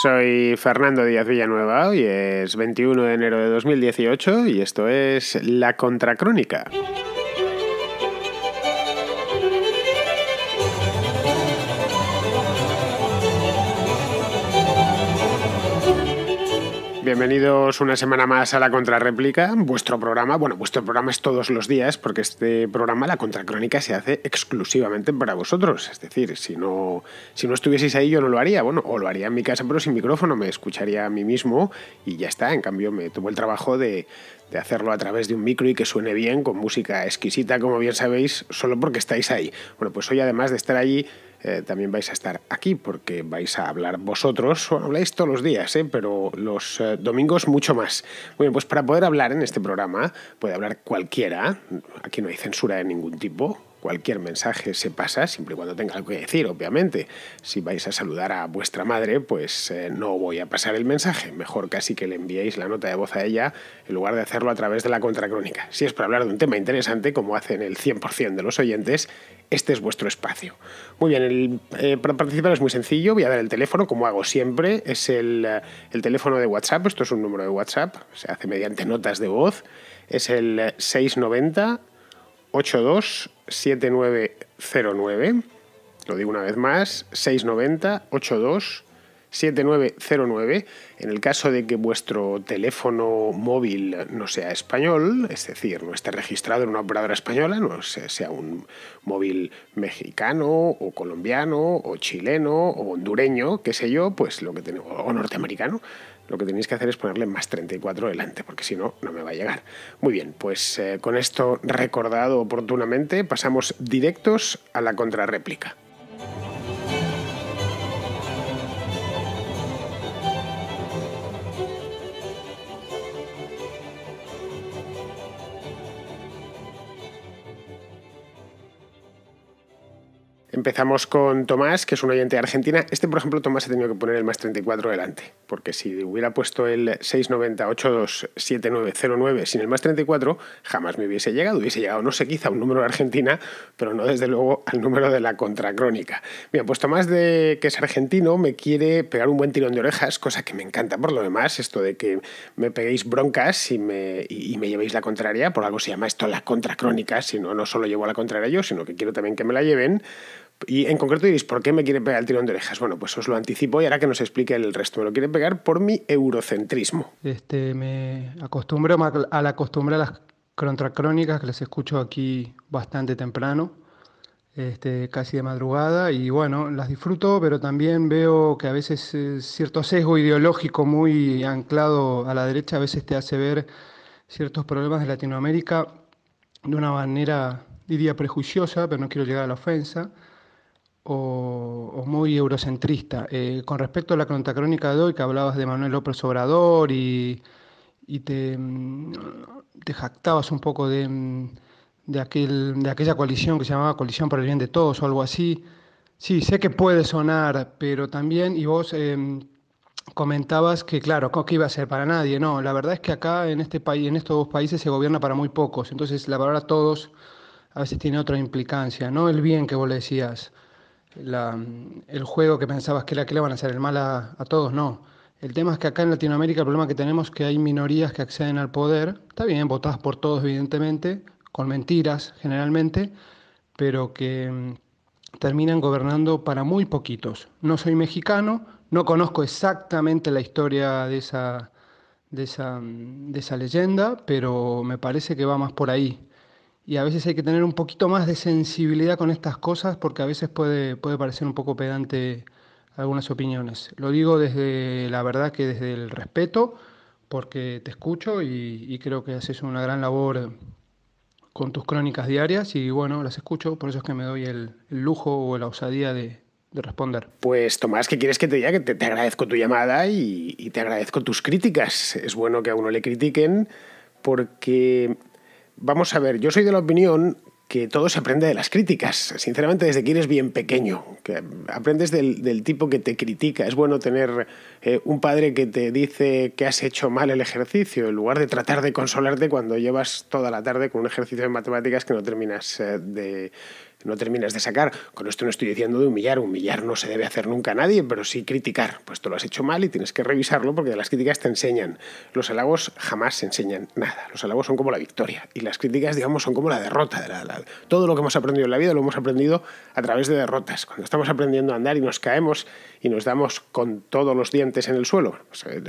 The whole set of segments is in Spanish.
Soy Fernando Díaz Villanueva, y es 21 de enero de 2018 y esto es La Contracrónica. Bienvenidos una semana más a La Contrarréplica, vuestro programa. Bueno, vuestro programa es todos los días, porque este programa, La Contracrónica, se hace exclusivamente para vosotros. Es decir, si no, si no estuvieseis ahí, yo no lo haría. Bueno, o lo haría en mi casa, pero sin micrófono, me escucharía a mí mismo y ya está. En cambio, me tuvo el trabajo de, de hacerlo a través de un micro y que suene bien, con música exquisita, como bien sabéis, solo porque estáis ahí. Bueno, pues hoy, además de estar allí eh, también vais a estar aquí porque vais a hablar vosotros, habláis todos los días, eh, pero los eh, domingos mucho más. Bueno, pues para poder hablar en este programa puede hablar cualquiera, aquí no hay censura de ningún tipo, Cualquier mensaje se pasa siempre y cuando tenga algo que decir, obviamente. Si vais a saludar a vuestra madre, pues eh, no voy a pasar el mensaje. Mejor casi que le enviéis la nota de voz a ella en lugar de hacerlo a través de la contracrónica. Si es para hablar de un tema interesante, como hacen el 100% de los oyentes, este es vuestro espacio. Muy bien, el, eh, para participar es muy sencillo. Voy a dar el teléfono, como hago siempre. Es el, eh, el teléfono de WhatsApp. Esto es un número de WhatsApp. Se hace mediante notas de voz. Es el 690 82 7909 Lo digo una vez más, 690-82-7909. En el caso de que vuestro teléfono móvil no sea español, es decir, no esté registrado en una operadora española, no sea un móvil mexicano o colombiano o chileno o hondureño, qué sé yo, pues lo que tenemos, o norteamericano, lo que tenéis que hacer es ponerle más 34 delante, porque si no, no me va a llegar. Muy bien, pues eh, con esto recordado oportunamente, pasamos directos a la contrarréplica. Empezamos con Tomás, que es un oyente de Argentina. Este, por ejemplo, Tomás ha tenido que poner el más 34 delante, porque si hubiera puesto el 690827909 sin el más 34, jamás me hubiese llegado. Hubiese llegado, no sé, quizá un número de Argentina, pero no desde luego al número de la contracrónica. Bien, pues Tomás, de que es argentino, me quiere pegar un buen tirón de orejas, cosa que me encanta por lo demás, esto de que me peguéis broncas y me, y, me llevéis la contraria, por algo se llama esto la contracrónica, si no, no solo llevo la contraria yo, sino que quiero también que me la lleven y en concreto diréis, ¿por qué me quiere pegar el tirón de orejas? Bueno, pues os lo anticipo y ahora que nos explique el resto. Me lo quiere pegar por mi eurocentrismo. Este, me acostumbro a la costumbre a las contracrónicas que las escucho aquí bastante temprano, este, casi de madrugada, y bueno, las disfruto, pero también veo que a veces eh, cierto sesgo ideológico muy anclado a la derecha a veces te hace ver ciertos problemas de Latinoamérica de una manera, diría, prejuiciosa, pero no quiero llegar a la ofensa o, muy eurocentrista. Eh, con respecto a la crónica de hoy, que hablabas de Manuel López Obrador y, te, mm, te, jactabas un poco de, mm, de, aquel, de aquella coalición que se llamaba Coalición por el Bien de Todos o algo así, sí, sé que puede sonar, pero también, y vos... Eh, comentabas que, claro, ¿qué iba a ser para nadie? No, la verdad es que acá en este país, en estos dos países se gobierna para muy pocos. Entonces la palabra todos a veces tiene otra implicancia, ¿no? El bien que vos le decías el juego que pensabas que era que le van a hacer el mal a, todos, no. El tema es que acá en Latinoamérica el problema que tenemos es que hay minorías que acceden al poder, está bien, votadas por todos evidentemente, con mentiras generalmente, pero que mm, terminan gobernando para muy poquitos. No soy mexicano, no conozco exactamente la historia de esa, de esa mm, leyenda, pero me parece que va más por ahí y a veces hay que tener un poquito más de sensibilidad con estas cosas porque a veces puede, puede parecer un poco pedante algunas opiniones. Lo digo desde la verdad que desde el respeto, porque te escucho y, creo que haces una gran labor con tus crónicas diarias y bueno, las escucho, por eso es que me doy el, lujo o la osadía de, responder. Pues Tomás, ¿qué quieres que te diga? Que te, agradezco tu llamada y te agradezco tus críticas. Es bueno que a uno le critiquen porque Vamos a ver, yo soy de la opinión que todo se aprende de las críticas, sinceramente desde que eres bien pequeño, que aprendes del, tipo que te critica. Es bueno tener eh, un padre que te dice que has hecho mal el ejercicio, en lugar de tratar de consolarte cuando llevas toda la tarde con un ejercicio de matemáticas que no terminas eh, de no terminas de sacar. Con esto no estoy diciendo de humillar, humillar no se debe hacer nunca a nadie, pero sí criticar, pues tú lo has hecho mal y tienes que revisarlo porque las críticas te enseñan. Los halagos jamás enseñan nada, los halagos son como la victoria y las críticas, digamos, son como la derrota. De la, todo lo que hemos aprendido en la vida lo hemos aprendido a través de derrotas. Cuando estamos aprendiendo a andar y nos caemos y nos damos con todos los dientes en el suelo,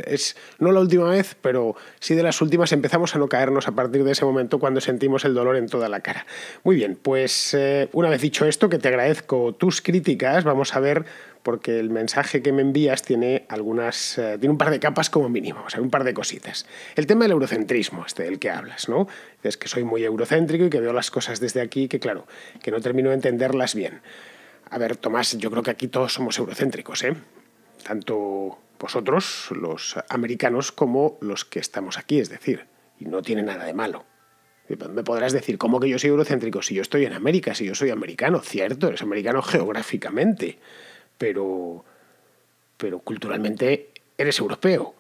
es no la última vez, pero sí de las últimas empezamos a no caernos a partir de ese momento cuando sentimos el dolor en toda la cara. Muy bien, pues... Eh, una vez dicho esto, que te agradezco tus críticas, vamos a ver, porque el mensaje que me envías tiene algunas. Eh, tiene un par de capas como mínimo, o sea, un par de cositas. El tema del eurocentrismo, este del que hablas, ¿no? Es que soy muy eurocéntrico y que veo las cosas desde aquí, que claro, que no termino de entenderlas bien. A ver, Tomás, yo creo que aquí todos somos eurocéntricos, ¿eh? Tanto vosotros, los americanos, como los que estamos aquí, es decir, y no tiene nada de malo. Pues, me podrás decir, ¿cómo que yo soy eurocéntrico? Si yo estoy en América, si yo soy americano, cierto, eres americano geográficamente, pero, pero culturalmente eres europeo.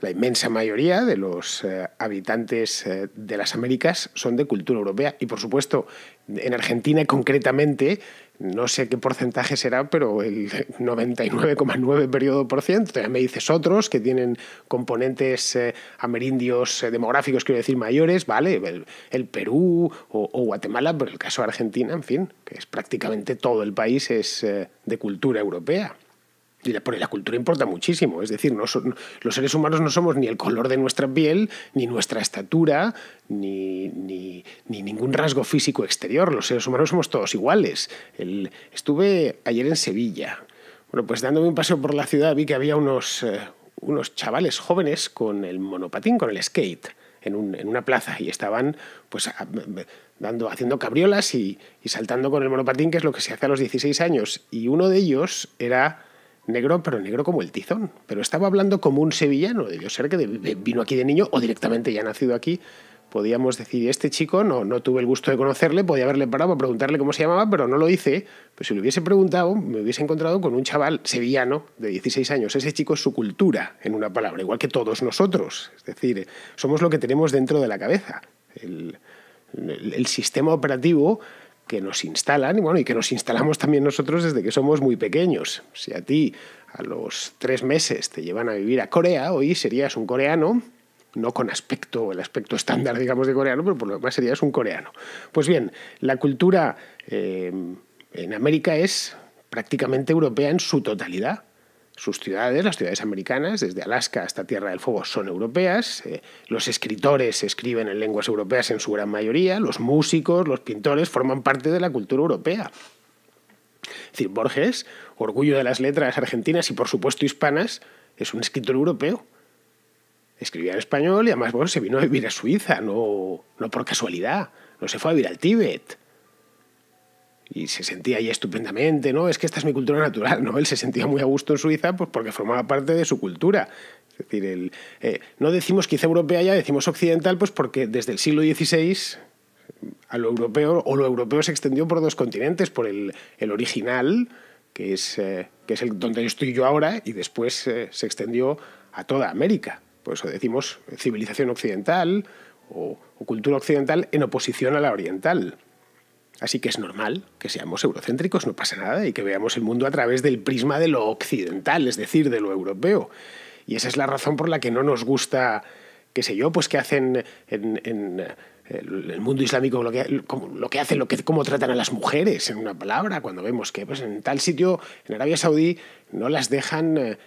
La inmensa mayoría de los eh, habitantes eh, de las Américas son de cultura europea y, por supuesto, en Argentina concretamente, no sé qué porcentaje será, pero el 99,9 periodo por ciento. me dices otros que tienen componentes eh, amerindios demográficos, quiero decir, mayores, ¿vale? El, Perú o, Guatemala, pero el caso de Argentina, en fin, que es prácticamente todo el país es de cultura europea porque la, cultura importa muchísimo. Es decir, no los seres humanos no somos ni el color de nuestra piel, ni nuestra estatura, ni, ni, ningún rasgo físico exterior. Los seres humanos somos todos iguales. estuve ayer en Sevilla. Bueno, pues dándome un paseo por la ciudad vi que había unos, eh, unos chavales jóvenes con el monopatín, con el skate. En, un, en, una plaza y estaban pues dando, haciendo cabriolas y, y, saltando con el monopatín, que es lo que se hace a los 16 años. Y uno de ellos era negro, pero negro como el tizón. Pero estaba hablando como un sevillano, debió ser que vino aquí de niño o directamente ya nacido aquí. Podíamos decir, este chico no, no tuve el gusto de conocerle, podía haberle parado a preguntarle cómo se llamaba, pero no lo hice. Pues si lo hubiese preguntado, me hubiese encontrado con un chaval sevillano de 16 años. Ese chico es su cultura, en una palabra, igual que todos nosotros. Es decir, somos lo que tenemos dentro de la cabeza. el sistema operativo que nos instalan y, bueno, y que nos instalamos también nosotros desde que somos muy pequeños. Si a ti a los tres meses te llevan a vivir a Corea, hoy serías un coreano, no con aspecto, el aspecto estándar, digamos, de coreano, pero por lo demás serías un coreano. Pues bien, la cultura eh, en América es prácticamente europea en su totalidad. Sus ciudades, las ciudades americanas, desde Alaska hasta Tierra del Fuego, son europeas. Eh, los escritores escriben en lenguas europeas en su gran mayoría. Los músicos, los pintores forman parte de la cultura europea. Es decir, Borges, orgullo de las letras argentinas y por supuesto hispanas, es un escritor europeo. Escribía en español y además bueno, se vino a vivir a Suiza, no, no por casualidad, no se fue a vivir al Tíbet y se sentía ahí estupendamente, ¿no? Es que esta es mi cultura natural, ¿no? Él se sentía muy a gusto en Suiza pues porque formaba parte de su cultura. Es decir, el, eh, no decimos quizá europea ya, decimos occidental, pues porque desde el siglo XVI a lo europeo, o lo europeo se extendió por dos continentes, por el, el original, que es, eh, que es el donde estoy yo ahora, y después eh, se extendió a toda América. Por eso decimos civilización occidental o, o cultura occidental en oposición a la oriental. Así que es normal que seamos eurocéntricos, no pasa nada, y que veamos el mundo a través del prisma de lo occidental, es decir, de lo europeo. Y esa es la razón por la que no nos gusta, qué sé yo, pues que hacen en, en el mundo islámico lo que, lo hace, lo cómo tratan a las mujeres, en una palabra, cuando vemos que pues, en tal sitio, en Arabia Saudí, no las dejan eh,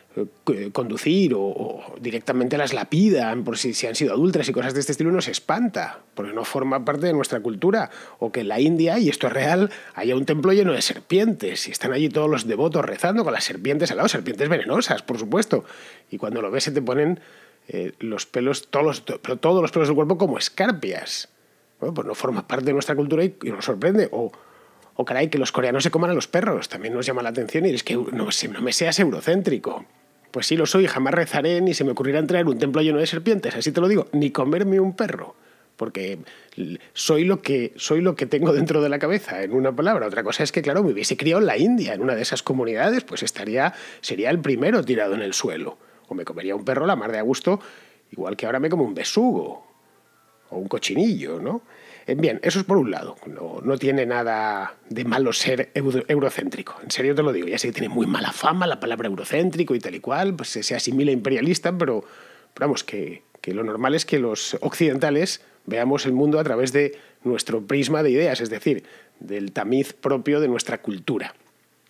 eh, conducir o, directamente las lapidan por si, si, han sido adultas y cosas de este estilo, nos se espanta, porque no forma parte de nuestra cultura. O que en la India, y esto es real, haya un templo lleno de serpientes y están allí todos los devotos rezando con las serpientes al lado, serpientes venenosas, por supuesto. Y cuando lo ves se te ponen... Eh, los pelos, todos todos los pelos del cuerpo como escarpias pues no forma parte de nuestra cultura y, nos sorprende. O, o, caray, que los coreanos se coman a los perros, también nos llama la atención y es que no, no me seas eurocéntrico. Pues sí lo soy, jamás rezaré ni se me ocurrirá entrar en un templo lleno de serpientes, así te lo digo, ni comerme un perro porque soy lo que soy lo que tengo dentro de la cabeza en una palabra otra cosa es que claro me hubiese criado en la India en una de esas comunidades pues estaría sería el primero tirado en el suelo o me comería un perro la mar de a gusto igual que ahora me como un besugo o un cochinillo, ¿no? Eh, bien, eso es por un lado. No, tiene nada de malo ser eurocéntrico. En serio te lo digo. Ya sé que tiene muy mala fama la palabra eurocéntrico y tal y cual. Pues se, asimila imperialista, pero, vamos, que, lo normal es que los occidentales veamos el mundo a través de nuestro prisma de ideas, es decir, del tamiz propio de nuestra cultura.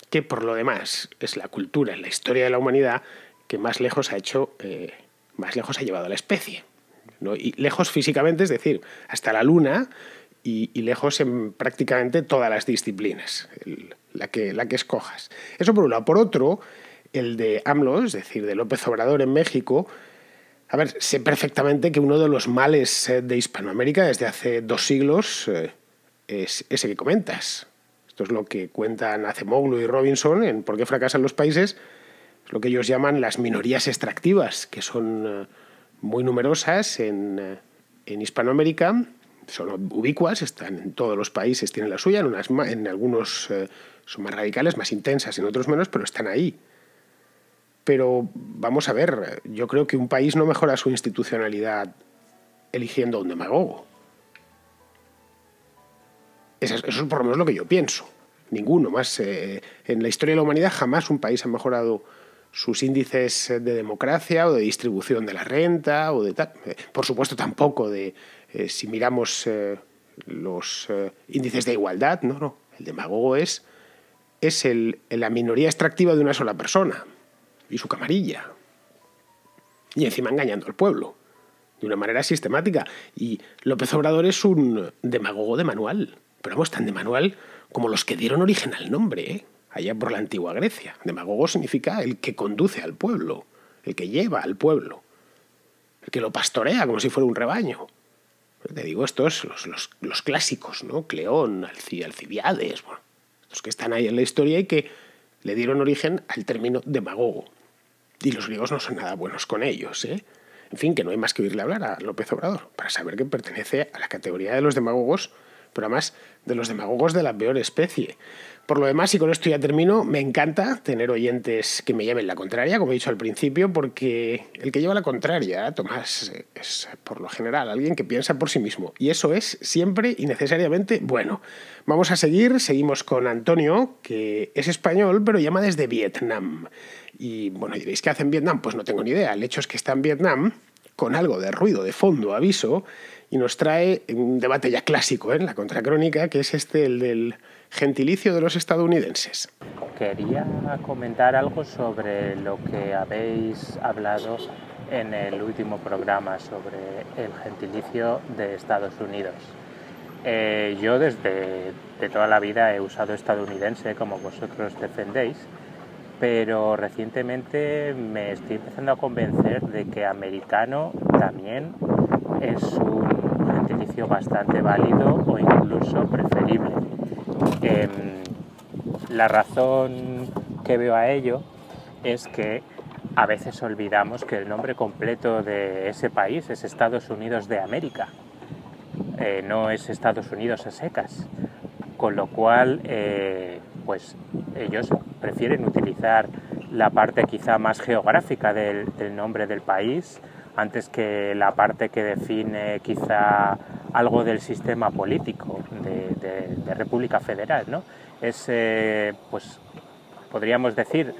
Que por lo demás es la cultura, la historia de la humanidad que más lejos ha hecho, eh, más lejos ha llevado a la especie. Y lejos físicamente, es decir, hasta la Luna y, lejos en prácticamente todas las disciplinas, la, que, la que escojas. Eso por un lado. Por otro, el de AMLO, es decir, de López Obrador en México, a ver, sé perfectamente que uno de los males eh, de Hispanoamérica desde hace dos siglos eh, es ese que comentas. Esto es lo que cuentan Acemoglu y Robinson en Por qué fracasan los países, es lo que ellos llaman las minorías extractivas, que son eh, muy numerosas eh, en, Hispanoamérica, son ubicuas, están en todos los países, tienen la suya, en, unas, en algunos eh, son más radicales, más intensas, en otros menos, pero están ahí. Pero vamos a ver, yo creo que un país no mejora su institucionalidad eligiendo a un demagogo. Eso, es, por lo menos lo que yo pienso. Ninguno más. Eh, en la historia de la humanidad jamás un país ha mejorado sus índices de democracia o de distribución de la renta o de tal. Eh, por supuesto, tampoco de eh, si miramos eh, los índices de igualdad, no, no. El demagogo es, es el, la minoría extractiva de una sola persona y su camarilla. Y encima engañando al pueblo de una manera sistemática. Y López Obrador es un demagogo de manual, pero vamos, tan de manual como los que dieron origen al nombre allá por la antigua Grecia. Demagogo significa el que conduce al pueblo, el que lleva al pueblo, el que lo pastorea como si fuera un rebaño. Te digo, estos, los, los, clásicos, ¿no? Cleón, Alcibiades, bueno, los que están ahí en la historia y que le dieron origen al término demagogo. Y los griegos no son nada buenos con ellos, ¿eh? En fin, que no hay más que oírle hablar a López Obrador para saber que pertenece a la categoría de los demagogos pero además de los demagogos de la peor especie. Por lo demás, y con esto ya termino, me encanta tener oyentes que me lleven la contraria, como he dicho al principio, porque el que lleva la contraria, Tomás, es por lo general alguien que piensa por sí mismo. Y eso es siempre y necesariamente bueno. Vamos a seguir, seguimos con Antonio, que es español, pero llama desde Vietnam. Y bueno, diréis, ¿qué hace en Vietnam? Pues no tengo ni idea. El hecho es que está en Vietnam, con algo de ruido de fondo, aviso, y nos trae un debate ya clásico en ¿eh? la contracrónica, que es este, el del gentilicio de los estadounidenses. Quería comentar algo sobre lo que habéis hablado en el último programa sobre el gentilicio de Estados Unidos. Eh, yo desde de toda la vida he usado estadounidense como vosotros defendéis, pero recientemente me estoy empezando a convencer de que americano también es un bastante válido o incluso preferible. Em, la razón que veo a ello es que a veces olvidamos que el nombre completo de ese país es Estados Unidos de América, eh, no es Estados Unidos a secas, con lo cual eh, pues ellos prefieren utilizar la parte quizá más geográfica del nombre del país antes que la parte que define quizá algo del sistema político de, República Federal. ¿no? Es, eh, pues, podríamos decir,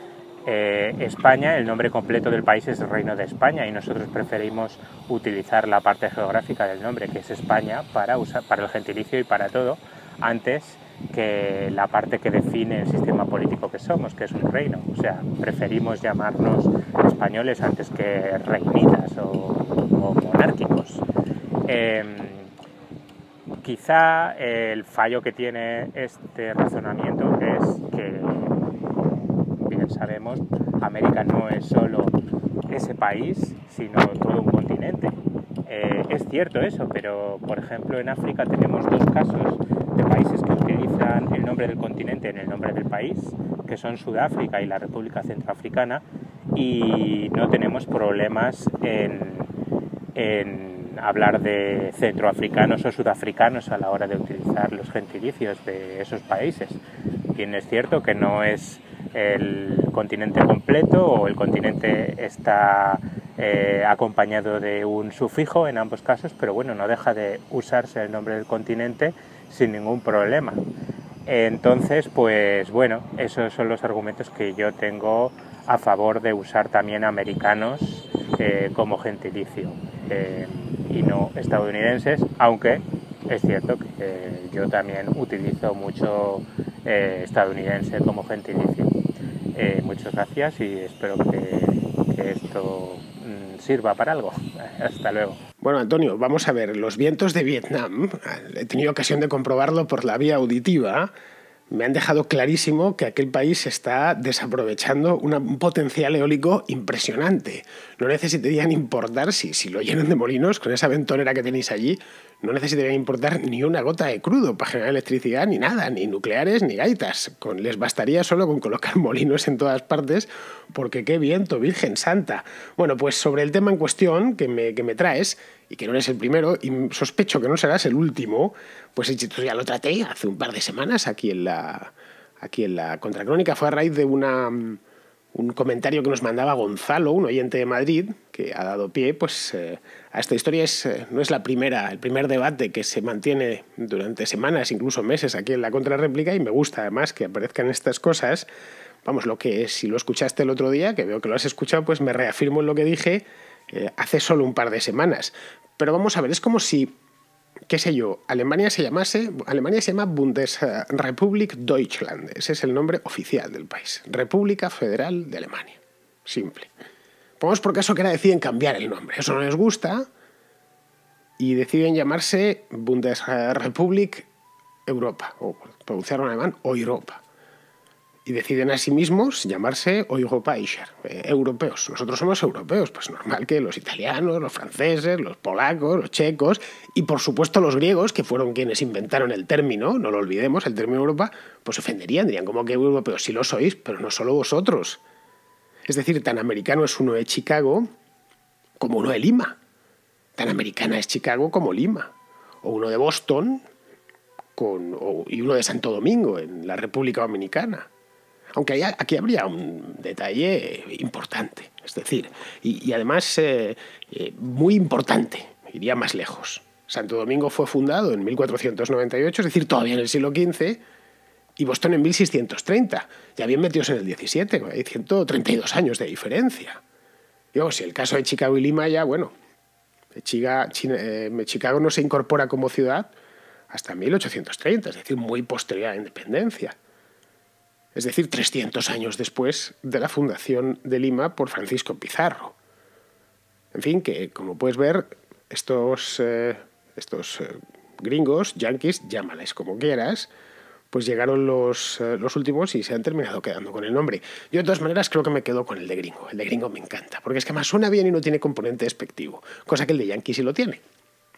eh, España, el nombre completo del país es Reino de España y nosotros preferimos utilizar la parte geográfica del nombre, que es España, para, usar, para el gentilicio y para todo, antes que la parte que define el sistema político que somos, que es un reino. O sea, preferimos llamarnos españoles antes que reinitas o, monárquicos. Em, quizá el fallo que tiene este razonamiento es que, bien sabemos, América no es solo ese país, sino todo un continente. Eh, es cierto eso, pero por ejemplo en África tenemos dos casos de países que utilizan el nombre del continente en el nombre del país, que son Sudáfrica y la República Centroafricana, y no tenemos problemas en, en hablar de centroafricanos o sudafricanos a la hora de utilizar los gentilicios de esos países. Bien es cierto que no es el continente completo o el continente está eh, acompañado de un sufijo en ambos casos, pero bueno, no deja de usarse el nombre del continente sin ningún problema. Entonces, pues bueno, esos son los argumentos que yo tengo a favor de usar también americanos eh, como gentilicio eh, y no estadounidenses, aunque es cierto que eh, yo también utilizo mucho estadounidense como gentilicio. muchas gracias y espero que, esto mm, sirva para algo. Hasta luego. Bueno, Antonio, vamos a ver, los vientos de Vietnam, he tenido ocasión de comprobarlo por la vía auditiva, me han dejado clarísimo que aquel país está desaprovechando un potencial eólico impresionante. No necesitarían importar, si, si lo llenan de molinos, con esa ventonera que tenéis allí, no necesitarían importar ni una gota de crudo para generar electricidad, ni nada, ni nucleares, ni gaitas. Con, les bastaría solo con colocar molinos en todas partes, porque qué viento, Virgen Santa. Bueno, pues sobre el tema en cuestión que que me traes, y que no eres el primero, y sospecho que no serás el último, pues ya lo traté hace un par de semanas aquí en la, aquí en la Contracrónica, fue a raíz de una, un comentario que nos mandaba Gonzalo, un oyente de Madrid, que ha dado pie pues, eh, a esta historia. Es, eh, no es la primera, el primer debate que se mantiene durante semanas, incluso meses, aquí en la Contrarréplica, y me gusta además que aparezcan estas cosas. Vamos, lo que si lo escuchaste el otro día, que veo que lo has escuchado, pues me reafirmo en lo que dije eh, hace solo un par de semanas. Pero vamos a ver, es como si, qué sé yo, Alemania se llamase, Alemania se llama Bundesrepublik Deutschland, ese es el nombre oficial del país, República Federal de Alemania, simple. Pongamos por caso que ahora deciden cambiar el nombre, eso no les gusta y deciden llamarse Bundesrepublik Europa, o en alemán, o Europa y deciden a sí mismos llamarse Europaischer, eh, europeos. Nosotros somos europeos, pues normal que los italianos, los franceses, los polacos, los checos y por supuesto los griegos, que fueron quienes inventaron el término, no lo olvidemos, el término Europa, pues ofenderían, dirían como que europeos, sí lo sois, pero no solo vosotros. Es decir, tan americano es uno de Chicago como uno de Lima. Tan americana es Chicago como Lima. O uno de Boston con, y uno de Santo Domingo en la República Dominicana. Aunque aquí habría un detalle importante, es decir, y, además eh, eh, muy importante, iría más lejos. Santo Domingo fue fundado en 1498, es decir, todavía en el siglo XV, y Boston en 1630, ya bien metidos en el XVII, hay 132 años de diferencia. Digo, si el caso de Chicago y Lima ya, bueno, eh, Chicago no se incorpora como ciudad hasta 1830, es decir, muy posterior a la independencia es decir, 300 años después de la fundación de Lima por Francisco Pizarro. En fin, que como puedes ver, estos, eh, estos eh, gringos, yanquis, llámales como quieras, pues llegaron los, eh, los, últimos y se han terminado quedando con el nombre. Yo de todas maneras creo que me quedo con el de gringo. El de gringo me encanta, porque es que más suena bien y no tiene componente despectivo, cosa que el de yankee sí lo tiene.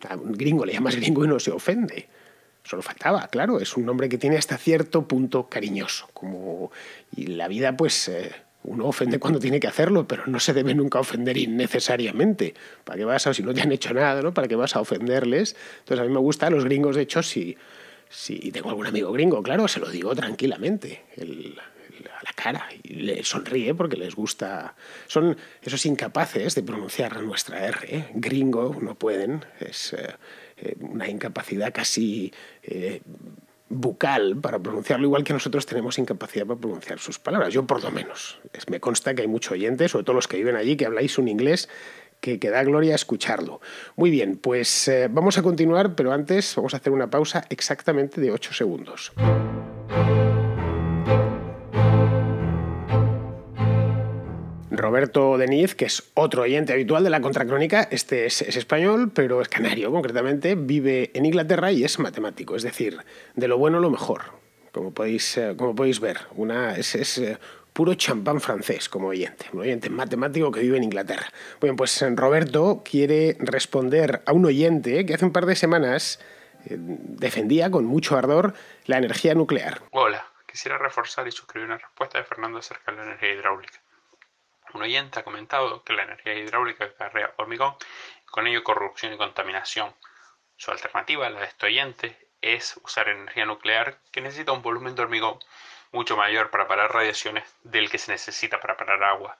A un gringo le llamas gringo y no se ofende. Solo faltaba, claro, es un hombre que tiene hasta cierto punto cariñoso, como y la vida pues eh, uno ofende cuando tiene que hacerlo, pero no se debe nunca ofender innecesariamente. ¿Para qué vas a, si no te han hecho nada, ¿no? ¿Para qué vas a ofenderles? Entonces a mí me gusta, los gringos de hecho, si, tengo algún amigo gringo, claro, se lo digo tranquilamente. El, cara y le sonríe porque les gusta. Son esos incapaces de pronunciar nuestra R. ¿eh? Gringo, no pueden. Es eh, eh, una incapacidad casi bucal para pronunciarlo, igual que nosotros tenemos incapacidad para pronunciar sus palabras. Yo, por lo menos. me consta que hay muchos oyentes, sobre todo los que viven allí, que habláis un inglés que, queda da gloria escucharlo. Muy bien, pues vamos a continuar, pero antes vamos a hacer una pausa exactamente de 8 segundos. Roberto Deniz, que es otro oyente habitual de la Contracrónica, este es, español, pero es canario concretamente, vive en Inglaterra y es matemático, es decir, de lo bueno lo mejor, como podéis, eh, como podéis ver. Una, es, es eh, puro champán francés como oyente, un oyente matemático que vive en Inglaterra. Bueno, pues eh, Roberto quiere responder a un oyente que hace un par de semanas defendía con mucho ardor la energía nuclear. Hola, quisiera reforzar y suscribir una respuesta de Fernando acerca de la energía hidráulica. Un oyente ha comentado que la energía hidráulica carrea hormigón, con ello corrupción y contaminación. Su alternativa, la de este oyente, es usar energía nuclear que necesita un volumen de hormigón mucho mayor para parar radiaciones del que se necesita para parar agua.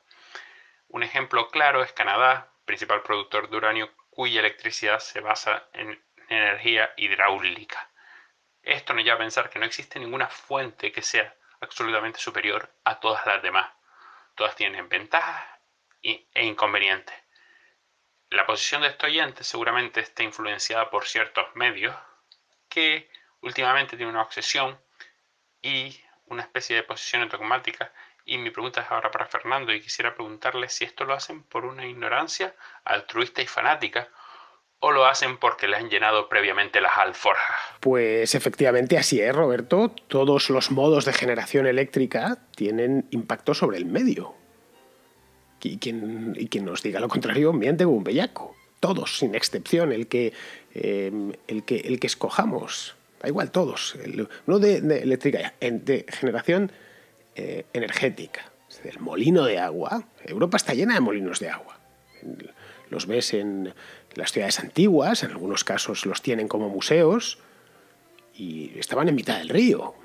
Un ejemplo claro es Canadá, principal productor de uranio cuya electricidad se basa en energía hidráulica. Esto nos lleva a pensar que no existe ninguna fuente que sea absolutamente superior a todas las demás todas tienen ventajas e inconvenientes. La posición de este oyente seguramente está influenciada por ciertos medios que últimamente tienen una obsesión y una especie de posición dogmática. Y mi pregunta es ahora para Fernando y quisiera preguntarle si esto lo hacen por una ignorancia altruista y fanática o lo hacen porque le han llenado previamente las alforjas. Pues efectivamente así es, Roberto. Todos los modos de generación eléctrica tienen impacto sobre el medio. Y quien, quien nos diga lo contrario miente un bellaco. Todos, sin excepción, el que, em, el que, el que escojamos. Da igual, todos. no de, eléctrica, de generación eh, energética. El molino de agua. Europa está llena de molinos de agua. Los ves en, las ciudades antiguas, en algunos casos los tienen como museos, y estaban en mitad del río,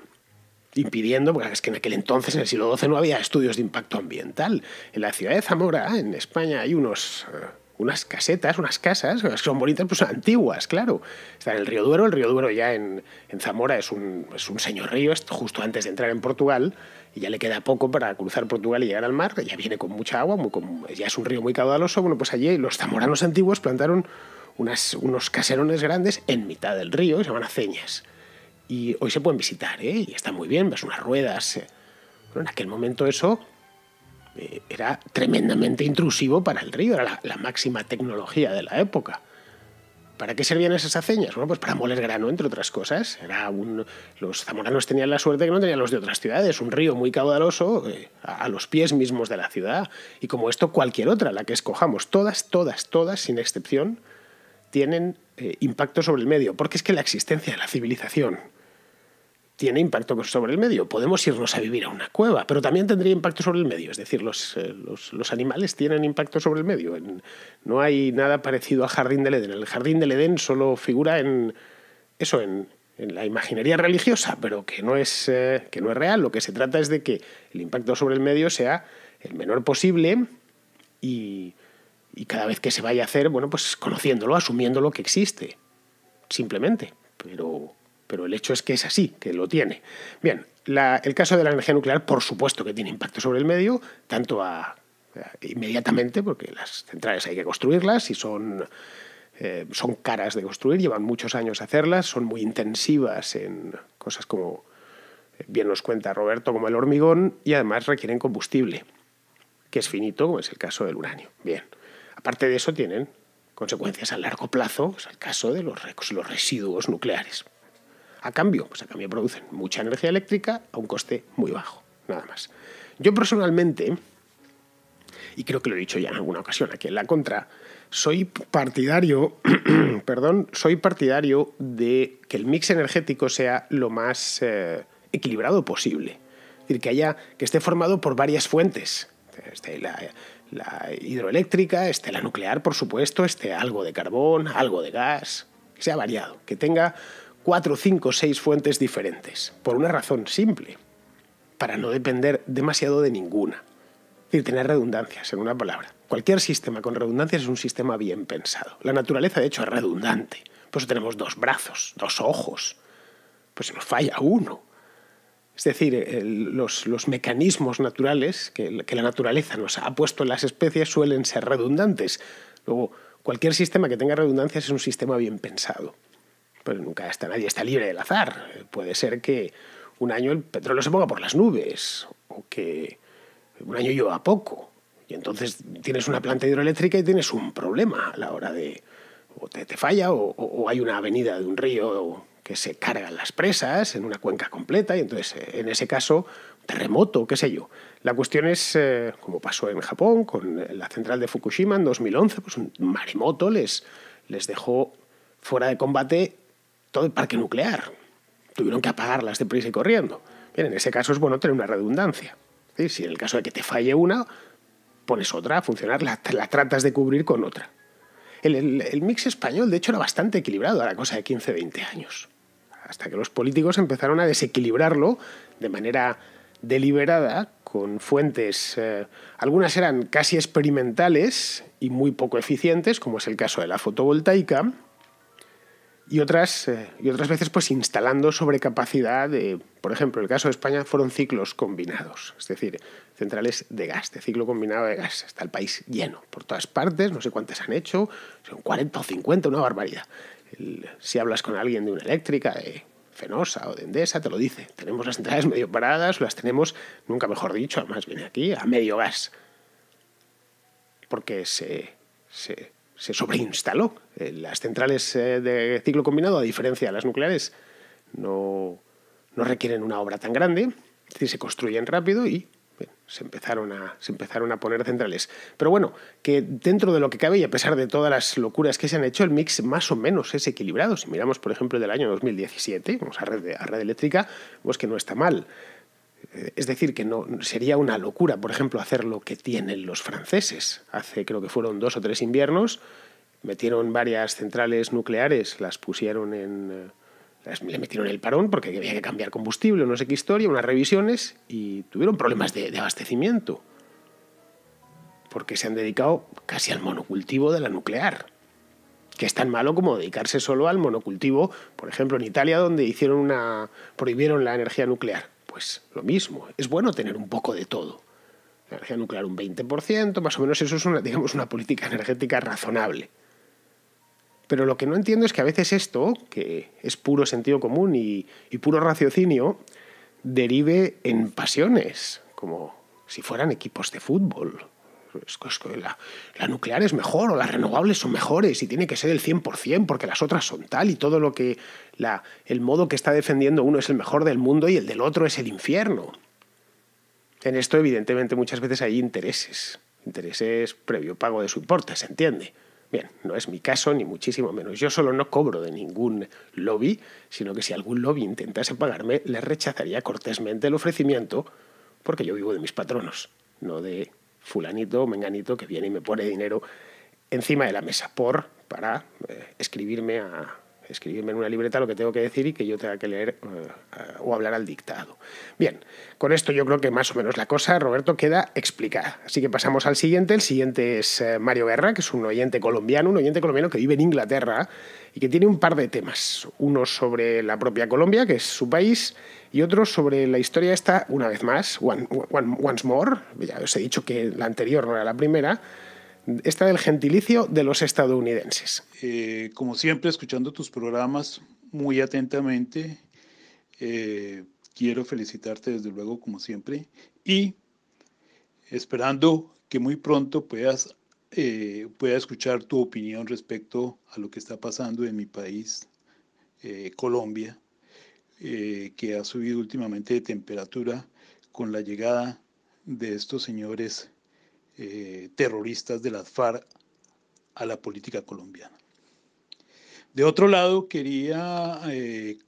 impidiendo, porque es que en aquel entonces, en el siglo XII, no había estudios de impacto ambiental. En la ciudad de Zamora, en España, hay unos eh, unas casetas, unas casas, que son bonitas, pues antiguas, claro. Está en el río Duero, el río Duero ya en, en Zamora es un, es un señor río, justo antes de entrar en Portugal, y ya le queda poco para cruzar Portugal y llegar al mar, ya viene con mucha agua, ya es un río muy caudaloso, bueno, pues allí los zamoranos antiguos plantaron unas, unos caserones grandes en mitad del río, se llaman aceñas. Y hoy se pueden visitar, ¿eh? y está muy bien, ves unas ruedas. Eh. en aquel momento eso eh, era tremendamente intrusivo para el río, era la, máxima tecnología de la época. ¿Para qué servían esas aceñas? Bueno, pues para moler grano, entre otras cosas. Era los zamoranos tenían la suerte que no tenían los de otras ciudades, un río muy caudaloso eh, a, los pies mismos de la ciudad. Y como esto, cualquier otra, la que escojamos, todas, todas, todas, sin excepción, tienen eh, impacto sobre el medio, porque es que la existencia de la civilización, tiene impacto sobre el medio. Podemos irnos a vivir a una cueva, pero también tendría impacto sobre el medio. Es decir, los, eh, los, animales tienen impacto sobre el medio. no hay nada parecido a Jardín del Edén. El Jardín del Edén solo figura en eso, en, la imaginería religiosa, pero que no, es, eh, que no es real. Lo que se trata es de que el impacto sobre el medio sea el menor posible y, y cada vez que se vaya a hacer, bueno, pues conociéndolo, asumiendo lo que existe, simplemente. Pero pero el hecho es que es así, que lo tiene. Bien, el caso de la energía nuclear, por supuesto que tiene impacto sobre el medio, tanto a, inmediatamente, porque las centrales hay que construirlas y son, eh, son caras de construir, llevan muchos años hacerlas, son muy intensivas en cosas como, eh, bien nos cuenta Roberto, como el hormigón, y además requieren combustible, que es finito, como es el caso del uranio. Bien, aparte de eso tienen consecuencias a largo plazo, es el caso de los residuos nucleares. ¿A cambio? Pues a cambio producen mucha energía eléctrica a un coste muy bajo, nada más. Yo personalmente, y creo que lo he dicho ya en alguna ocasión aquí en la contra, soy partidario, perdón, soy partidario de que el mix energético sea lo más eh, equilibrado posible. Es decir, que haya, que esté formado por varias fuentes. la, hidroeléctrica, la nuclear, por supuesto, esté algo de carbón, algo de gas, que sea variado, que tenga cuatro, cinco, seis fuentes diferentes, por una razón simple, para no depender demasiado de ninguna. Es decir, tener redundancias, en una palabra. Cualquier sistema con redundancias es un sistema bien pensado. La naturaleza, de hecho, es redundante. Por eso tenemos dos brazos, dos ojos. Pues se nos falla uno. Es decir, los, mecanismos naturales que, que la naturaleza nos ha puesto en las especies suelen ser redundantes. Luego, cualquier sistema que tenga redundancias es un sistema bien pensado pero nunca está nadie está libre del azar. Eh, puede ser que un año el petróleo se ponga por las nubes o que un año llueva poco. Y entonces tienes una planta hidroeléctrica y tienes un problema a la hora de... o te, te falla o, hay una avenida de un río que se cargan las presas en una cuenca completa y entonces eh, en ese caso terremoto, qué sé yo. La cuestión es, eh, como pasó en Japón con la central de Fukushima en 2011, pues un maremoto les, les dejó fuera de combate todo el parque nuclear. Tuvieron que apagarlas este prisa y corriendo. Bien, en ese caso es bueno tener una redundancia. Si en el caso de que te falle una, pones otra a funcionar, la, tratas de cubrir con otra. El, mix español, de hecho, era bastante equilibrado a la cosa de 15-20 años. Hasta que los políticos empezaron a desequilibrarlo de manera deliberada con fuentes, eh, algunas eran casi experimentales y muy poco eficientes, como es el caso de la fotovoltaica, y otras, eh, y otras veces pues instalando sobrecapacidad. De, por ejemplo, el caso de España fueron ciclos combinados, es decir, centrales de gas, de ciclo combinado de gas. Está el país lleno por todas partes, no sé cuántas han hecho, son 40 o 50, una barbaridad. si hablas con alguien de una eléctrica, de Fenosa o de Endesa, te lo dice. Tenemos las centrales medio paradas, las tenemos, nunca mejor dicho, además viene aquí, a medio gas. Porque se, se se sobreinstaló. Eh, las centrales eh, de ciclo combinado, a diferencia de las nucleares, no, requieren una obra tan grande, es decir, se construyen rápido y se, empezaron a, se empezaron a poner centrales. Pero bueno, que dentro de lo que cabe y a pesar de todas las locuras que se han hecho, el mix más o menos es equilibrado. Si miramos, por ejemplo, del año 2017, vamos a red, red eléctrica, pues que no está mal. Es decir, que no sería una locura, por ejemplo, hacer lo que tienen los franceses. Hace creo que fueron dos o tres inviernos, metieron varias centrales nucleares, las pusieron en eh, le metieron el parón porque había que cambiar combustible, no sé qué historia, unas revisiones y tuvieron problemas de, abastecimiento porque se han dedicado casi al monocultivo de la nuclear que es tan malo como dedicarse solo al monocultivo, por ejemplo, en Italia, donde hicieron una prohibieron la energía nuclear pues lo mismo, es bueno tener un poco de todo. energía nuclear un 20%, más o menos eso es una, digamos, una política energética razonable. Pero lo que no entiendo es que a veces esto, que es puro sentido común y puro raciocinio, derive en pasiones, como si fueran equipos de fútbol la, nuclear es mejor o las renovables son mejores y tiene que ser el 100% porque las otras son tal y todo lo que la, el modo que está defendiendo uno es el mejor del mundo y el del otro es el infierno. En esto evidentemente muchas veces hay intereses, intereses previo pago de su importe, se entiende. Bien, no es mi caso, ni muchísimo menos. Yo solo no cobro de ningún lobby, sino que si algún lobby intentase pagarme, le rechazaría cortésmente el ofrecimiento, porque yo vivo de mis patronos, no de fulanito, menganito, que viene y me pone dinero encima de la mesa por, para eh, escribirme a, escribirme en una libreta lo que tengo que decir y que yo tenga que leer eh, o hablar al dictado. Bien, con esto yo creo que más o menos la cosa, Roberto, queda explicada. Así que pasamos al siguiente. El siguiente es eh, Mario Guerra, que es un oyente colombiano, un oyente colombiano que vive en Inglaterra y que tiene un par de temas. Uno sobre la propia Colombia, que es su país, y otro sobre la historia esta, una vez más, one, once more. Ya os he dicho que la anterior no era la primera esta del gentilicio de los estadounidenses. Eh, como siempre, escuchando tus programas muy atentamente, eh, quiero felicitarte desde luego, como siempre, y esperando que muy pronto puedas, eh, pueda escuchar tu opinión respecto a lo que está pasando en mi país, Colombia, que ha subido últimamente de temperatura con la llegada de estos señores eh, terroristas de las FARC a la política colombiana. De otro lado, quería eh,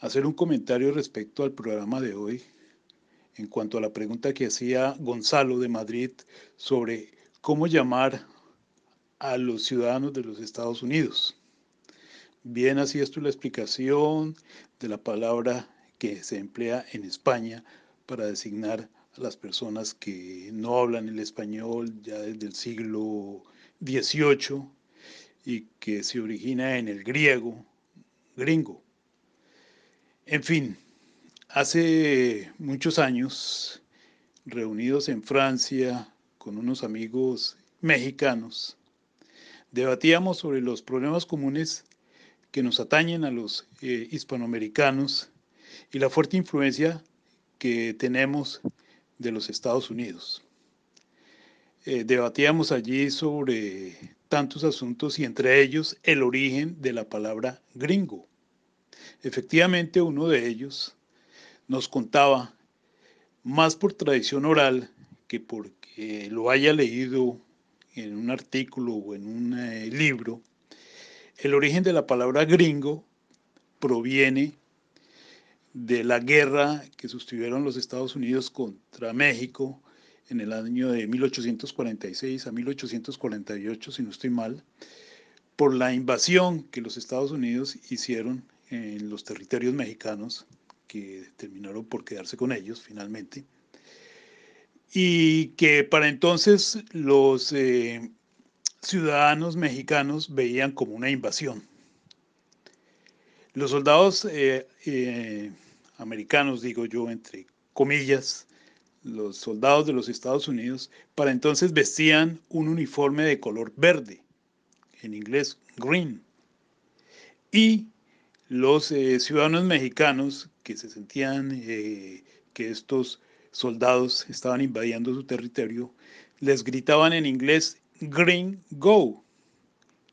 hacer un comentario respecto al programa de hoy en cuanto a la pregunta que hacía Gonzalo de Madrid sobre cómo llamar a los ciudadanos de los Estados Unidos. Bien, así es la explicación de la palabra que se emplea en España para designar las personas que no hablan el español ya desde el siglo XVIII y que se origina en el griego, gringo. En fin, hace muchos años, reunidos en Francia con unos amigos mexicanos, debatíamos sobre los problemas comunes que nos atañen a los eh, hispanoamericanos y la fuerte influencia que tenemos de los Estados Unidos. Eh, debatíamos allí sobre tantos asuntos y entre ellos el origen de la palabra gringo. Efectivamente, uno de ellos nos contaba, más por tradición oral que porque lo haya leído en un artículo o en un eh, libro, el origen de la palabra gringo proviene de la guerra que sostuvieron los Estados Unidos contra México en el año de 1846 a 1848, si no estoy mal, por la invasión que los Estados Unidos hicieron en los territorios mexicanos, que terminaron por quedarse con ellos finalmente, y que para entonces los eh, ciudadanos mexicanos veían como una invasión. Los soldados eh, eh, americanos, digo yo, entre comillas, los soldados de los Estados Unidos, para entonces vestían un uniforme de color verde, en inglés green. Y los eh, ciudadanos mexicanos que se sentían eh, que estos soldados estaban invadiendo su territorio, les gritaban en inglés green go,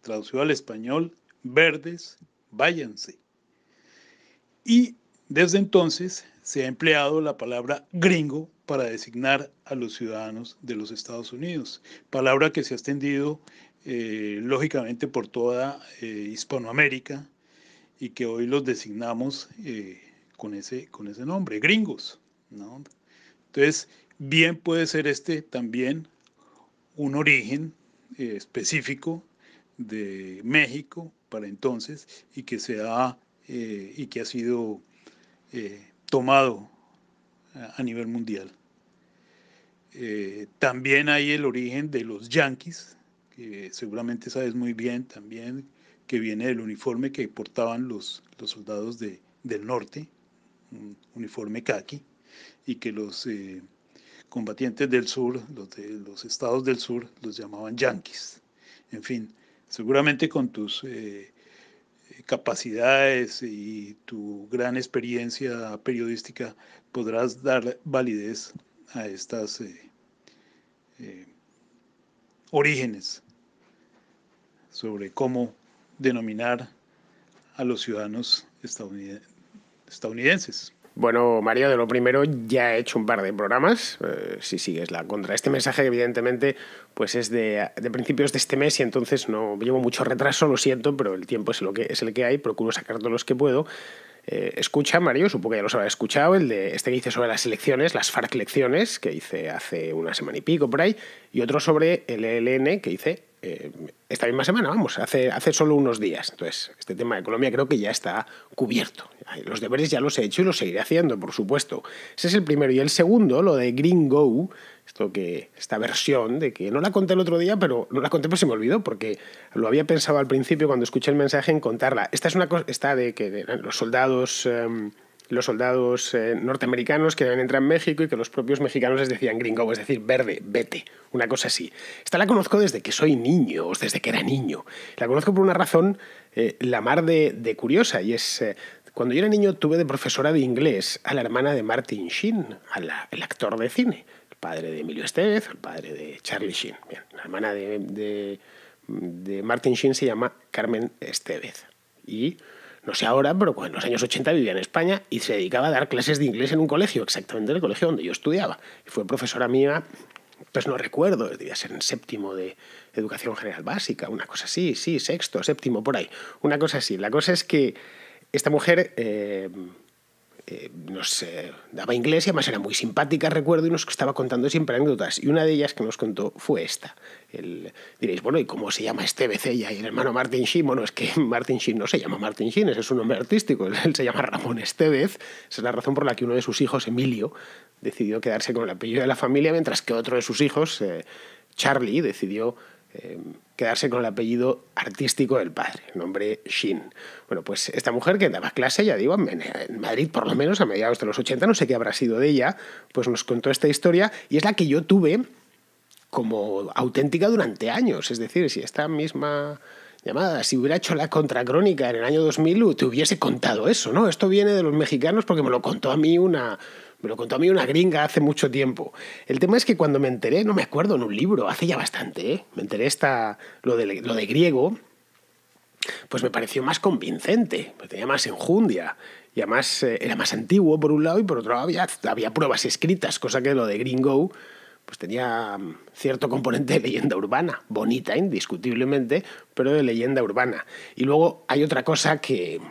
traducido al español verdes, váyanse. Y desde entonces se ha empleado la palabra gringo para designar a los ciudadanos de los Estados Unidos, palabra que se ha extendido eh, lógicamente por toda eh, Hispanoamérica y que hoy los designamos eh, con, ese, con ese nombre, gringos. Entonces, bien puede ser este también un origen específico de México para entonces y que se y que ha sido eh, tomado eh, a nivel mundial. Eh, también hay el origen de los Yankees, que seguramente sabes muy bien también, que viene del uniforme que portaban los, los soldados de, del norte, un uniforme khaki, y que los combatientes del sur, los de los estados del sur, los llamaban Yankees. En fin, seguramente con tus capacidades y tu gran experiencia periodística podrás dar validez a estas eh, eh, orígenes sobre cómo denominar a los ciudadanos estadounidenses. Bueno, Mario, de lo primero ya he hecho un par de programas, eh, si sigues la contra. Este mensaje evidentemente pues es de, principios de este mes y entonces no llevo mucho retraso, lo siento, pero el tiempo es, lo que, es el que hay, procuro sacar todos los que puedo. Eh, escucha, Mario, supongo que ya los habrá escuchado, el de este que hice sobre las elecciones, las FARC elecciones, que hice hace una semana y pico por ahí, y otro sobre el ELN que hice eh, esta misma semana, vamos, hace, hace solo unos días. Entonces, este tema de Colombia creo que ya está cubierto. Los deberes ya los he hecho y los seguiré haciendo, por supuesto. Ese es el primero. Y el segundo, lo de Green Go, esto que, esta versión de que no la conté el otro día, pero no la conté porque se me olvidó, porque lo había pensado al principio cuando escuché el mensaje en contarla. Esta es una cosa, esta de que los soldados... Em, los soldados eh, norteamericanos que deben entrar en México y que los propios mexicanos les decían gringo, es decir, verde, vete, una cosa así. Esta la conozco desde que soy niño, o desde que era niño. La conozco por una razón eh, la mar de, curiosa, y es, eh, cuando yo era niño tuve de profesora de inglés a la hermana de Martin Sheen, a el actor de cine, el padre de Emilio Estevez, el padre de Charlie Sheen. la hermana de, de Martin Sheen se llama Carmen Estevez. Y no sé ahora, pero en los años 80 vivía en España y se dedicaba a dar clases de inglés en un colegio, exactamente en el colegio donde yo estudiaba. Y fue profesora mía, pues no recuerdo, debía ser en séptimo de educación general básica, una cosa así, sí, sexto, séptimo, por ahí, una cosa así. La cosa es que esta mujer... Eh, eh, nos daba inglés y además era muy simpática, recuerdo, y nos estaba contando siempre anécdotas. Y una de ellas que nos contó fue esta. El, diréis, bueno, ¿y cómo se llama Estevez ella y el hermano Martin Sheen? Bueno, es que Martin Sheen no se llama Martin Sheen, ese es un nombre artístico, él se llama Ramón Estevez. Esa es la razón por la que uno de sus hijos, Emilio, decidió quedarse con el apellido de la familia, mientras que otro de sus hijos, eh, Charlie, decidió eh, quedarse con el apellido artístico del padre, nombre Shin. Bueno, pues esta mujer que daba clase, ya digo, en Madrid por lo menos a mediados de los 80, no sé qué habrá sido de ella, pues nos contó esta historia y es la que yo tuve como auténtica durante años. Es decir, si esta misma llamada, si hubiera hecho la contracrónica en el año 2000, te hubiese contado eso, ¿no? Esto viene de los mexicanos porque me lo contó a mí una, me lo contó a mí una gringa hace mucho tiempo. El tema es que cuando me enteré, no me acuerdo, en un libro, hace ya bastante, ¿eh? me enteré esta, lo, de, lo de griego, pues me pareció más convincente, tenía más enjundia. Y además eh, era más antiguo por un lado y por otro lado había, pruebas escritas, cosa que lo de Gringo pues tenía mm, cierto componente de leyenda urbana, bonita indiscutiblemente, pero de leyenda urbana. Y luego hay otra cosa que,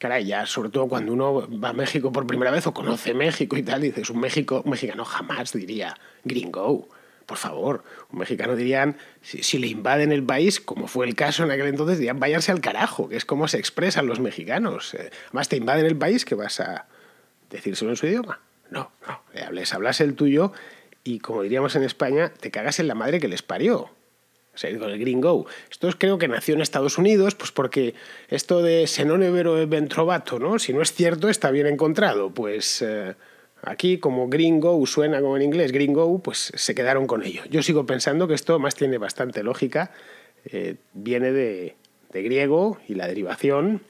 caray, ya sobre todo cuando uno va a México por primera vez o conoce México y tal, dices, un, México, mexicano jamás diría gringo, por favor, un mexicano dirían, si, le invaden el país, como fue el caso en aquel entonces, dirían, váyanse al carajo, que es como se expresan los mexicanos. Eh, más te invaden el país, que vas a decírselo en su idioma. No, no, hables, hablas el tuyo y como diríamos en España, te cagas en la madre que les parió se el gringo Esto creo que nació en Estados Unidos, pues porque esto de senonevero ventrovato, ¿no? Si no es cierto, está bien encontrado. Pues eh, aquí, como gringo suena como en inglés, gringo, pues se quedaron con ello. Yo sigo pensando que esto más tiene bastante lógica. Eh, viene de, de griego y la derivación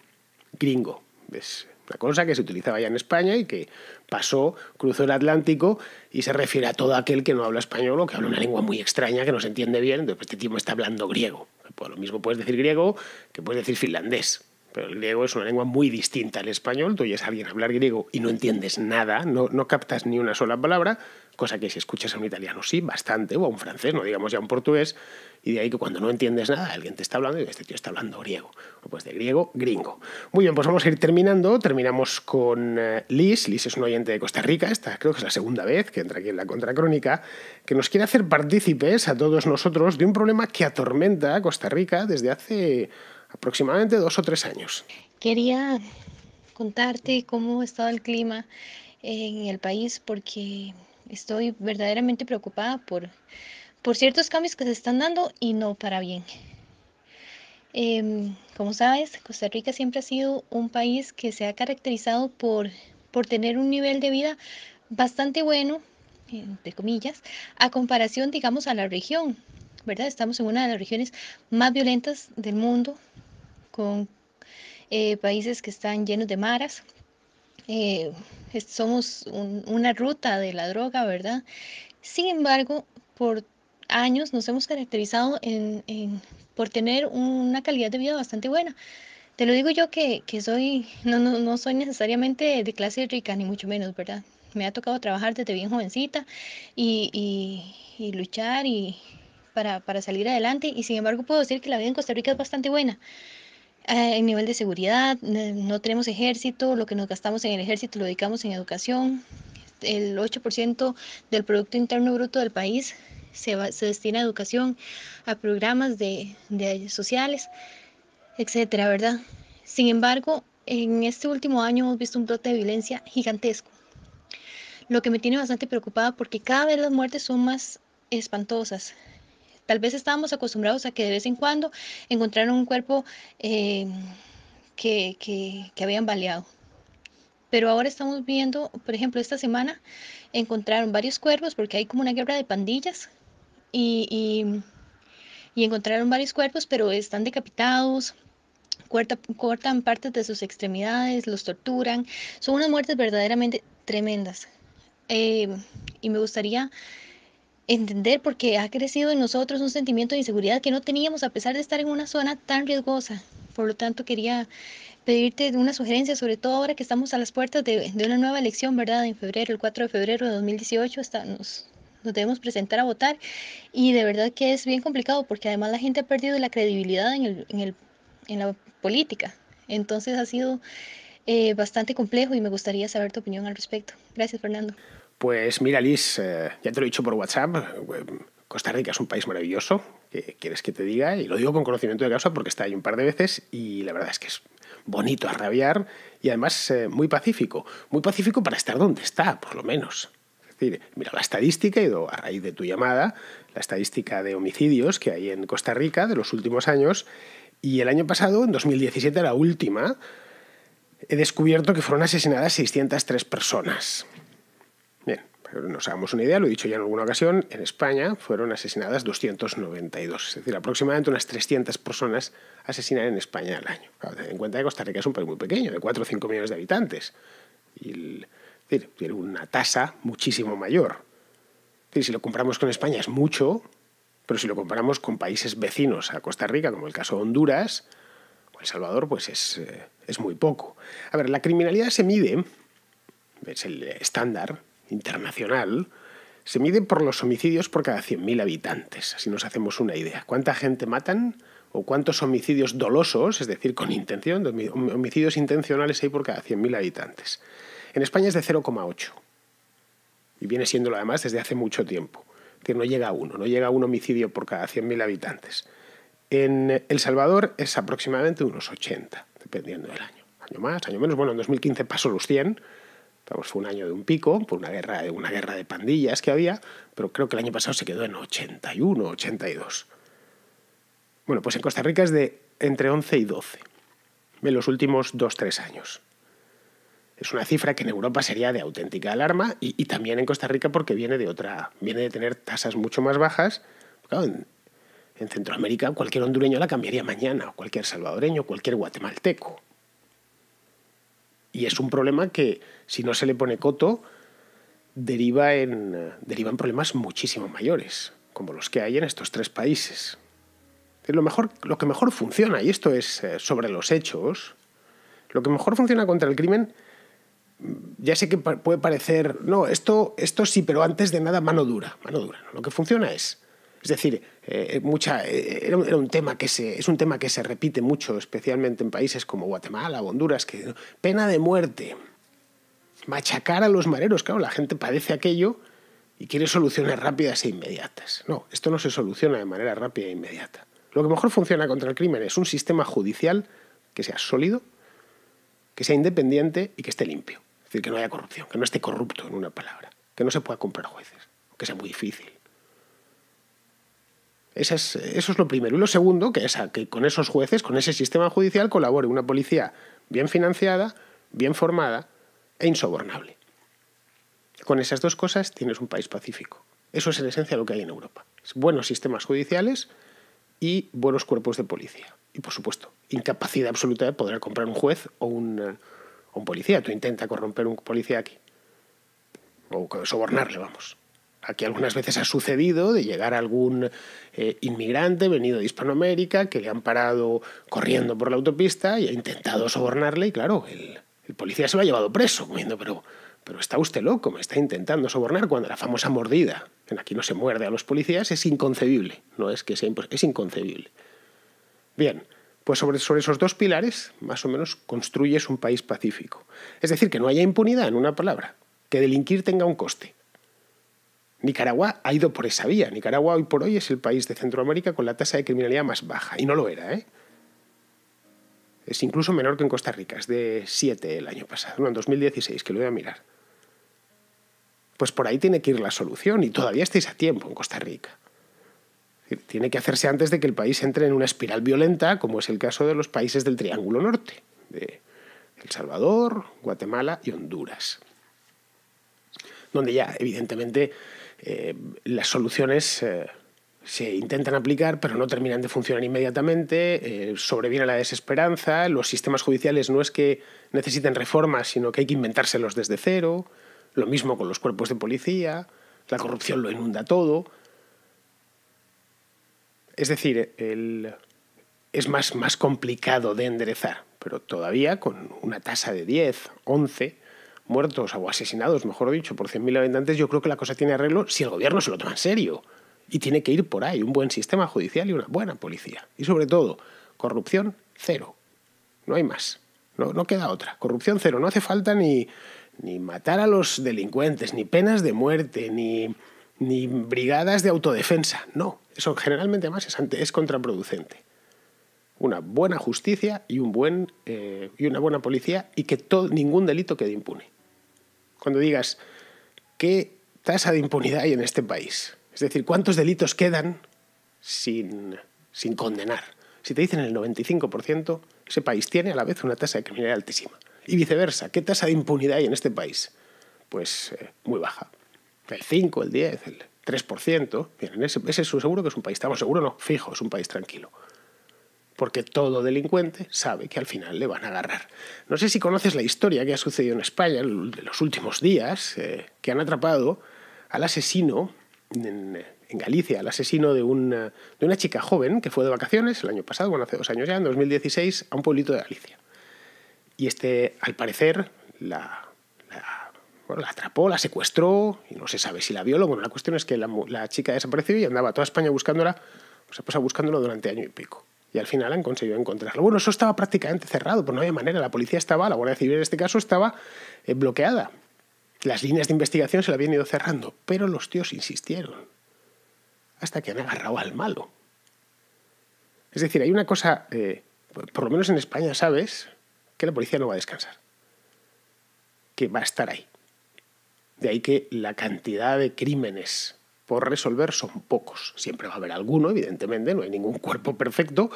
gringo. Es una cosa que se utilizaba ya en España y que pasó, cruzó el Atlántico y se refiere a todo aquel que no habla español o que habla una lengua muy extraña que no se entiende bien, pues, este tipo está hablando griego. Pues, lo mismo puedes decir griego que puedes decir finlandés. Pero el griego es una lengua muy distinta al español. Tú oyes a alguien hablar griego y no entiendes nada, no, no captas ni una sola palabra, cosa que si escuchas a un italiano sí, bastante, o a un francés, no digamos ya un portugués, y de ahí que cuando no entiendes nada, alguien te está hablando y este tío está hablando griego. Pues de griego, gringo. Muy bien, pues vamos a ir terminando. Terminamos con eh, Liz. Liz es un oyente de Costa Rica. Esta creo que es la segunda vez que entra aquí en la Contracrónica, que nos quiere hacer partícipes a todos nosotros de un problema que atormenta a Costa Rica desde hace aproximadamente dos o tres años. Quería contarte cómo ha estado el clima en el país porque estoy verdaderamente preocupada por, por ciertos cambios que se están dando y no para bien. Em, como sabes, Costa Rica siempre ha sido un país que se ha caracterizado por, por tener un nivel de vida bastante bueno, entre comillas, a comparación, digamos, a la región. ¿verdad? Estamos en una de las regiones más violentas del mundo, con eh, países que están llenos de maras. Eh, somos una ruta de la droga, ¿verdad? Sin embargo, por años nos hemos caracterizado en, por tener una calidad de vida bastante buena. Te lo digo yo que, que soy, no, no, no soy necesariamente de clase rica, ni mucho menos, ¿verdad? Me ha tocado trabajar desde bien jovencita y, y luchar y, para, para salir adelante y sin embargo puedo decir que la vida en Costa Rica es bastante buena. Eh, en nivel de seguridad, no tenemos ejército, lo que nos gastamos en el ejército lo dedicamos en educación, el 8% del Producto Interno Bruto del país se, se destina a educación, a programas de, de sociales, etcétera, ¿verdad? Sin embargo, en este último año hemos visto un brote de violencia gigantesco, lo que me tiene bastante preocupada porque cada vez las muertes son más espantosas. Tal vez estábamos acostumbrados a que de vez en cuando encontraron un cuerpo eh, que, que, habían baleado. Pero ahora estamos viendo, por ejemplo, esta semana encontraron varios cuerpos porque hay como una guerra de pandillas y, y, encontraron varios cuerpos, pero están decapitados, cortan partes de sus extremidades, los torturan. Son unas muertes verdaderamente tremendas. Eh, y me gustaría entender porque ha crecido en nosotros un sentimiento de inseguridad que no teníamos a pesar de estar en una zona tan riesgosa. Por lo tanto, quería pedirte una sugerencia, sobre todo ahora que estamos a las puertas de, una nueva elección, ¿verdad? En febrero, el 4 de febrero de 2018, hasta nos, nos debemos presentar a votar y de verdad que es bien complicado porque además la gente ha perdido la credibilidad en, el, en, la política. Entonces ha sido eh, bastante complejo y me gustaría saber tu opinión al respecto. Gracias, Fernando. Pues mira, Liz, eh, ya te lo he dicho por WhatsApp. Eh, Costa Rica es un país maravilloso, que quieres que te diga, y lo digo con conocimiento de causa porque está ahí un par de veces y la verdad es que es bonito a rabiar y además eh, muy pacífico. Muy pacífico para estar donde está, por lo menos. Es decir, mira, la estadística, a raíz de tu llamada, la estadística de homicidios que hay en Costa Rica de los últimos años, y el año pasado, en 2017, la última, he descubierto que fueron asesinadas 603 personas pero nos hagamos una idea, lo he dicho ya en alguna ocasión, en España fueron asesinadas 292, es decir, aproximadamente unas 300 personas asesinadas en España al año. Claro, ten en cuenta que Costa Rica es un país muy pequeño, de 4 o 5 millones de habitantes, y es decir, tiene una tasa muchísimo mayor. Es decir, si lo comparamos con España es mucho, pero si lo comparamos con países vecinos a Costa Rica, como el caso de Honduras o El Salvador, pues es, eh, es muy poco. A ver, la criminalidad se mide, es el estándar, internacional se mide por los homicidios por cada 100.000 habitantes, así nos hacemos una idea. ¿Cuánta gente matan o cuántos homicidios dolosos, es decir, con intención, homicidios intencionales hay por cada 100.000 habitantes? En España es de 0,8 y viene siéndolo además desde hace mucho tiempo. Es no llega a uno, no llega a un homicidio por cada 100.000 habitantes. En El Salvador es aproximadamente unos 80, dependiendo del año. Año más, año menos. Bueno, en 2015 pasó los 100, fue un año de un pico, por una guerra, una guerra de pandillas que había, pero creo que el año pasado se quedó en 81, 82. Bueno, pues en Costa Rica es de entre 11 y 12, en los últimos 2-3 años. Es una cifra que en Europa sería de auténtica alarma y, también en Costa Rica porque viene de otra, viene de tener tasas mucho más bajas. en, Centroamérica cualquier hondureño la cambiaría mañana, o cualquier salvadoreño, cualquier guatemalteco. Y es un problema que, si no se le pone coto, deriva en, problemas muchísimo mayores, como los que hay en estos tres países. Lo, mejor, lo que mejor funciona, y esto es eh, sobre los hechos, lo que mejor funciona contra el crimen, mm, ya sé que puede parecer, no, esto, esto sí, pero antes de nada mano dura, mano dura. Lo que funciona es es decir, eh, mucha, eh, era, un, tema que se, es un tema que se repite mucho, especialmente en países como Guatemala Honduras, que pena de muerte, machacar a los mareros, claro, la gente padece aquello y quiere soluciones rápidas e inmediatas. No, esto no se soluciona de manera rápida e inmediata. Lo que mejor funciona contra el crimen es un sistema judicial que sea sólido, que sea independiente y que esté limpio. Es decir, que no haya corrupción, que no esté corrupto en una palabra, que no se pueda comprar jueces, que sea muy difícil eso es, lo primero. Y lo segundo, que es que con esos jueces, con ese sistema judicial, colabore una policía bien financiada, bien formada e insobornable. Con esas dos cosas tienes un país pacífico. Eso es en esencia lo que hay en Europa. Buenos sistemas judiciales y buenos cuerpos de policía. Y por supuesto, incapacidad absoluta de poder comprar un juez o un, eh, un policía. Tú intentas corromper un policía aquí. O sobornarle, vamos aquí algunas veces ha sucedido de llegar algún eh, inmigrante venido de Hispanoamérica que le han parado corriendo por la autopista y ha intentado sobornarle y claro, el, policía se lo ha llevado preso, pero, pero está usted loco, me está intentando sobornar cuando la famosa mordida, en aquí no se muerde a los policías, es inconcebible, no es que sea imposible, es inconcebible. Bien, pues sobre, sobre esos dos pilares, más o menos, construyes un país pacífico. Es decir, que no haya impunidad, en una palabra, que delinquir tenga un coste Nicaragua ha ido por esa vía. Nicaragua hoy por hoy es el país de Centroamérica con la tasa de criminalidad más baja, y no lo era, ¿eh? Es incluso menor que en Costa Rica, es de 7 el año pasado, no, en 2016, que lo voy a mirar. Pues por ahí tiene que ir la solución, y todavía estáis a tiempo en Costa Rica. Tiene que hacerse antes de que el país entre en una espiral violenta, como es el caso de los países del Triángulo Norte, de El Salvador, Guatemala y Honduras. Donde ya, evidentemente, eh, las soluciones eh, se intentan aplicar, pero no terminan de funcionar inmediatamente, eh, sobreviene la desesperanza, los sistemas judiciales no es que necesiten reformas, sino que hay que inventárselos desde cero, lo mismo con los cuerpos de policía, la corrupción lo inunda todo. Es decir, es más, más complicado de enderezar, pero todavía con una tasa de 10, 11, muertos o asesinados, mejor dicho, por 100.000 habitantes, yo creo que la cosa tiene arreglo si el gobierno se lo toma en serio. Y tiene que ir por ahí un buen sistema judicial y una buena policía. Y sobre todo, corrupción cero. No hay más. No, no queda otra. Corrupción cero. No hace falta ni, matar a los delincuentes, ni penas de muerte, ni, brigadas de autodefensa. No. Eso generalmente más es, es contraproducente una buena justicia y, un buen, eh, y una buena policía y que todo, ningún delito quede impune cuando digas, ¿qué tasa de impunidad hay en este país? Es decir, ¿cuántos delitos quedan sin, sin condenar? Si te dicen el 95%, ese país tiene a la vez una tasa de criminalidad altísima. Y viceversa, ¿qué tasa de impunidad hay en este país? Pues eh, muy baja. El 5, el 10, el 3%. Bien, ese, ese seguro que es un país, estamos seguros, no, fijo, es un país tranquilo porque todo delincuente sabe que al final le van a agarrar. No sé si conoces la historia que ha sucedido en España en los últimos días, eh, que han atrapado al asesino en, Galicia, al asesino eh, de una, chica joven que fue de vacaciones el año pasado, bueno, hace dos años ya, en 2016, a un pueblito de Galicia. Y este, al parecer, la, la, bueno, la atrapó, la secuestró, y no se sabe si la o Bueno, la cuestión es que la, chica desapareció y andaba toda España buscándola, o sea, pues buscándola durante año y pico y al final han conseguido encontrarlo. Bueno, eso estaba prácticamente cerrado, pues no había manera. La policía estaba, la Guardia Civil en este caso estaba eh, bloqueada. Las líneas de investigación se la habían ido cerrando, pero los tíos insistieron. Hasta que han agarrado al malo. Es decir, hay una cosa, eh, por lo menos en España sabes, que la policía no va a descansar. Que va a estar ahí. De ahí que la cantidad de crímenes por resolver son pocos. Siempre va a haber alguno, evidentemente, no hay ningún cuerpo perfecto,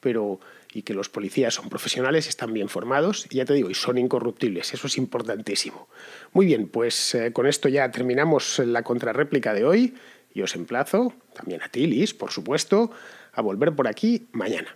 pero y que los policías son profesionales, están bien formados, ya te digo, y son incorruptibles, eso es importantísimo. Muy bien, pues eh, con esto ya terminamos la contrarréplica de hoy y os emplazo, también a ti, por supuesto, a volver por aquí mañana.